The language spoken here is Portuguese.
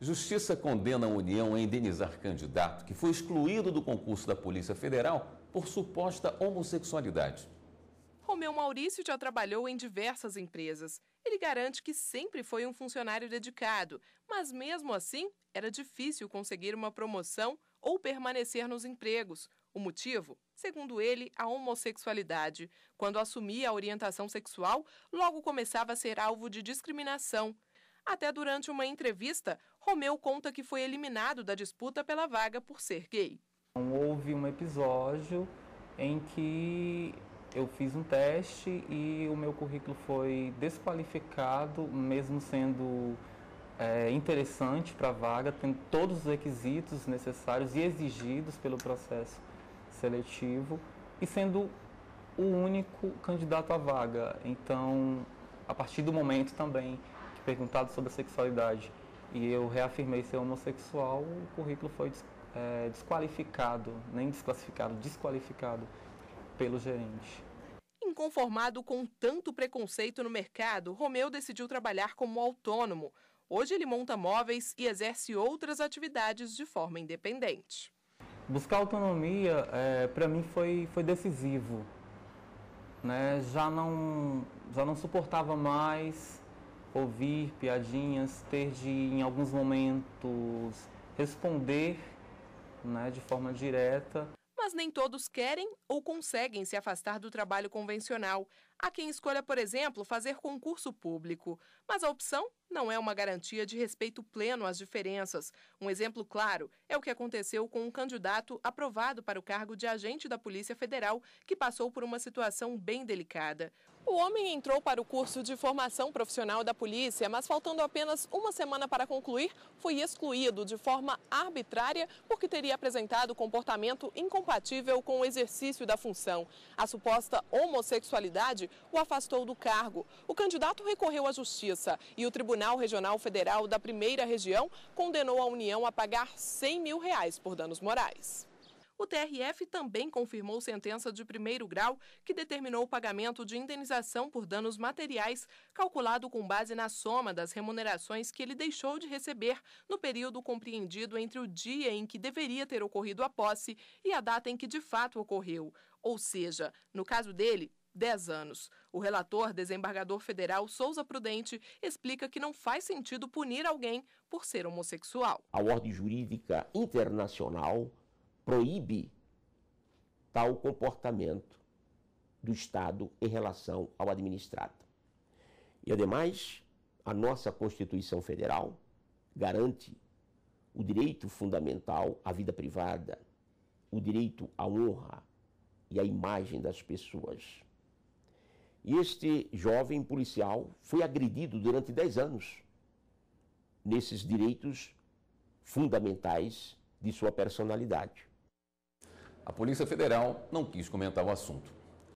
Justiça condena a União a indenizar candidato que foi excluído do concurso da Polícia Federal por suposta homossexualidade. Romeu Maurício já trabalhou em diversas empresas. Ele garante que sempre foi um funcionário dedicado, mas mesmo assim era difícil conseguir uma promoção ou permanecer nos empregos. O motivo? Segundo ele, a homossexualidade. Quando assumia a orientação sexual, logo começava a ser alvo de discriminação. Até durante uma entrevista, Romeu conta que foi eliminado da disputa pela vaga por ser gay. Então, houve um episódio em que eu fiz um teste e o meu currículo foi desqualificado, mesmo sendo é, interessante para a vaga, tendo todos os requisitos necessários e exigidos pelo processo seletivo e sendo o único candidato à vaga. Então, a partir do momento também perguntado sobre a sexualidade e eu reafirmei ser homossexual, o currículo foi é, desqualificado, nem desclassificado, desqualificado pelo gerente. Inconformado com tanto preconceito no mercado, Romeu decidiu trabalhar como autônomo. Hoje ele monta móveis e exerce outras atividades de forma independente. Buscar autonomia, é, para mim, foi, foi decisivo. Né? Já, não, já não suportava mais ouvir piadinhas, ter de, em alguns momentos, responder né, de forma direta. Mas nem todos querem ou conseguem se afastar do trabalho convencional. Há quem escolha, por exemplo, fazer concurso público, mas a opção não é uma garantia de respeito pleno às diferenças. Um exemplo claro é o que aconteceu com um candidato aprovado para o cargo de agente da Polícia Federal, que passou por uma situação bem delicada. O homem entrou para o curso de formação profissional da polícia, mas faltando apenas uma semana para concluir, foi excluído de forma arbitrária porque teria apresentado comportamento incompatível com o exercício da função. A suposta homossexualidade o afastou do cargo. O candidato recorreu à Justiça e o Tribunal Regional Federal da Primeira Região condenou a União a pagar 100 mil reais por danos morais. O TRF também confirmou sentença de primeiro grau que determinou o pagamento de indenização por danos materiais, calculado com base na soma das remunerações que ele deixou de receber no período compreendido entre o dia em que deveria ter ocorrido a posse e a data em que de fato ocorreu. Ou seja, no caso dele, 10 anos. O relator, desembargador federal Souza Prudente, explica que não faz sentido punir alguém por ser homossexual. A ordem jurídica internacional proíbe tal comportamento do Estado em relação ao administrado. E, ademais, a nossa Constituição Federal garante o direito fundamental à vida privada, o direito à honra e à imagem das pessoas. Este jovem policial foi agredido durante 10 anos nesses direitos fundamentais de sua personalidade. A Polícia Federal não quis comentar o assunto.